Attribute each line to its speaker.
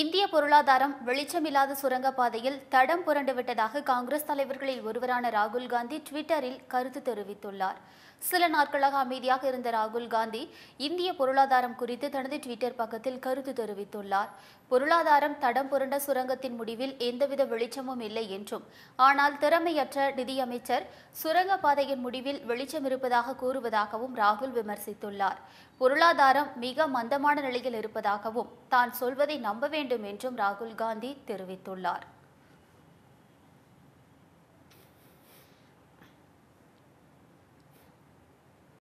Speaker 1: இந்திய பொருளாதாரம் வெளிச்சமில்லாத சுரங்கப்பாதையில் தடம் புரண்டு விட்டதாக காங்கிரஸ் தலைவர்களில் ஒருவரான ராகுல் காந்தி ட்விட்டரில் கருத்து தெரிவித்துள்ளார் சில நாட்களாக அமைதியாக இருந்த ராகுல் காந்தி இந்திய பொருளாதாரம் குறித்து தனது ட்விட்டர் பக்கத்தில் கருத்து தெரிவித்துள்ளார் பொருளாதாரம் தடம் புரண்ட சுரங்கத்தின் முடிவில் எந்தவித வெளிச்சமும் இல்லை என்றும் ஆனால் திறமையற்ற நிதியமைச்சர் சுரங்க பாதையின் முடிவில் வெளிச்சம் இருப்பதாக கூறுவதாகவும் ராகுல் விமர்சித்துள்ளார் பொருளாதாரம் மிக மந்தமான நிலையில் இருப்பதாகவும் தான் சொல்வதை நம்ப வேண்டும் என்றும் ராகுல் காந்தி தெரிவித்துள்ளார்